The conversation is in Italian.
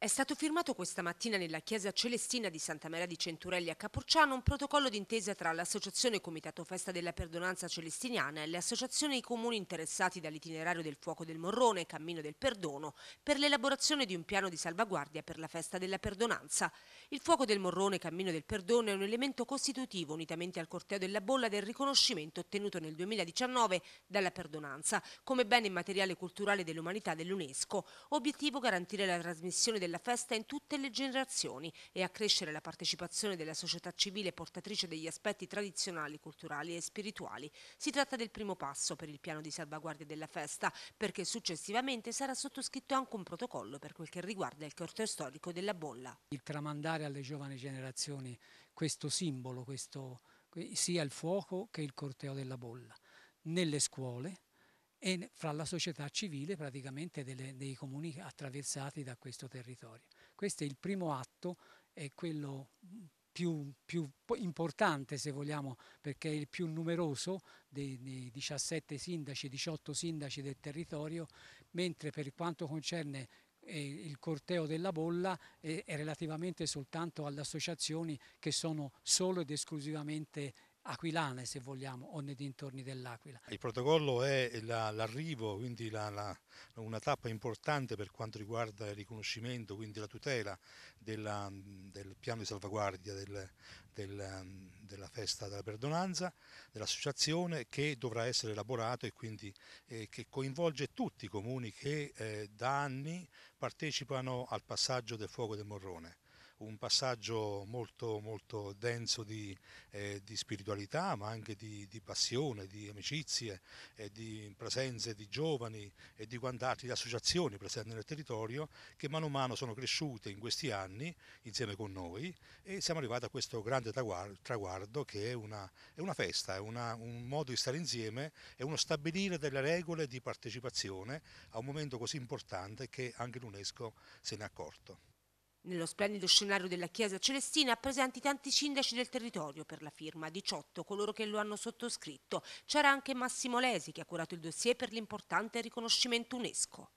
È stato firmato questa mattina nella chiesa celestina di Santa Maria di Centurelli a Capurciano un protocollo d'intesa tra l'associazione Comitato Festa della Perdonanza Celestiniana e le associazioni e i comuni interessati dall'itinerario del Fuoco del Morrone e Cammino del Perdono per l'elaborazione di un piano di salvaguardia per la Festa della Perdonanza. Il Fuoco del Morrone e Cammino del Perdono è un elemento costitutivo unitamente al corteo della bolla del riconoscimento ottenuto nel 2019 dalla Perdonanza come bene immateriale culturale dell'umanità dell'UNESCO, obiettivo garantire la trasmissione del della festa in tutte le generazioni e accrescere la partecipazione della società civile portatrice degli aspetti tradizionali, culturali e spirituali. Si tratta del primo passo per il piano di salvaguardia della festa, perché successivamente sarà sottoscritto anche un protocollo per quel che riguarda il corteo storico della bolla. Il tramandare alle giovani generazioni questo simbolo, questo, sia il fuoco che il corteo della bolla, nelle scuole, e fra la società civile praticamente delle, dei comuni attraversati da questo territorio. Questo è il primo atto, è quello più, più importante se vogliamo perché è il più numeroso dei, dei 17 sindaci, 18 sindaci del territorio, mentre per quanto concerne eh, il corteo della bolla eh, è relativamente soltanto alle associazioni che sono solo ed esclusivamente aquilane se vogliamo o nei dintorni dell'Aquila. Il protocollo è la, l'arrivo, quindi la, la, una tappa importante per quanto riguarda il riconoscimento, quindi la tutela della, del piano di salvaguardia del, del, della festa della perdonanza, dell'associazione che dovrà essere elaborato e quindi eh, che coinvolge tutti i comuni che eh, da anni partecipano al passaggio del fuoco del Morrone un passaggio molto, molto denso di, eh, di spiritualità, ma anche di, di passione, di amicizie, eh, di presenze di giovani e di quant'altro, di associazioni presenti nel territorio che mano a mano sono cresciute in questi anni insieme con noi e siamo arrivati a questo grande traguardo che è una, è una festa, è una, un modo di stare insieme, è uno stabilire delle regole di partecipazione a un momento così importante che anche l'UNESCO se ne è accorto. Nello splendido scenario della Chiesa Celestina presenti tanti sindaci del territorio per la firma, 18 coloro che lo hanno sottoscritto. C'era anche Massimo Lesi che ha curato il dossier per l'importante riconoscimento UNESCO.